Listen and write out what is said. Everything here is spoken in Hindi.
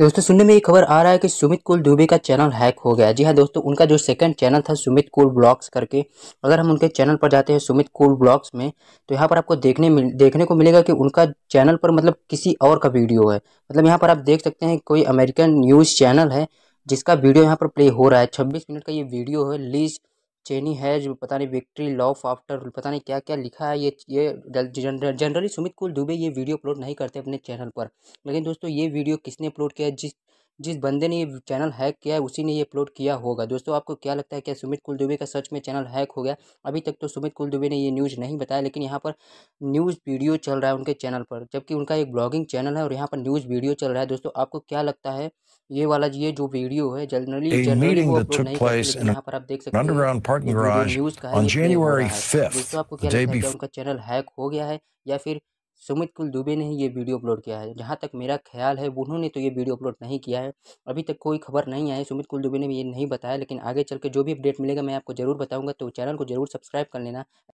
दोस्तों सुनने में ये खबर आ रहा है कि सुमित कुल दुबे का चैनल हैक हो गया जी हाँ दोस्तों उनका जो सेकंड चैनल था सुमित कुल ब्लॉग्स करके अगर हम उनके चैनल पर जाते हैं सुमित कुल ब्लॉग्स में तो यहाँ पर आपको देखने मिल देखने को मिलेगा कि उनका चैनल पर मतलब किसी और का वीडियो है मतलब यहाँ पर आप देख सकते हैं कोई अमेरिकन न्यूज़ चैनल है जिसका वीडियो यहाँ पर प्ले हो रहा है छब्बीस मिनट का ये वीडियो है लीज चेनी है जो पता नहीं विक्ट्री लॉफ आफ्टर पता नहीं क्या क्या लिखा है ये ये जनरली सुमित कुल दुबे ये वीडियो अपलोड नहीं करते अपने चैनल पर लेकिन दोस्तों ये वीडियो किसने अपलोड किया जिस जिस बंदे ने ये चैनल हैक किया है उसी ने ये अपलोड किया होगा दोस्तों आपको क्या लगता है क्या सुमित कुलदुबे का सच में चैनल हैक हो गया अभी तक तो सुमित कुलदुबे ने ये न्यूज़ नहीं बताया लेकिन यहाँ पर न्यूज़ वीडियो चल रहा है उनके चैनल पर जबकि उनका एक ब्लॉगिंग चैनल है और यहाँ पर न्यूज़ वीडियो चल रहा है दोस्तों आपको क्या लगता है ये वाला ये जो वीडियो है जनरली जनरली वो अपलोड नहीं करते यहाँ पर आप देख सकते हैं न्यूज़ का है दोस्तों आपको क्या लगता है उनका चैनल हैक हो गया है या फिर सुमित कुल दुबे ने ही ये वीडियो अपलोड किया है जहाँ तक मेरा ख्याल है उन्होंने तो ये वीडियो अपलोड नहीं किया है अभी तक कोई खबर नहीं आई सुमित कुल दुबे ने भी ये नहीं बताया लेकिन आगे चल के जो भी अपडेट मिलेगा मैं आपको ज़रूर बताऊँगा तो चैनल को ज़रूर सब्सक्राइब कर लेना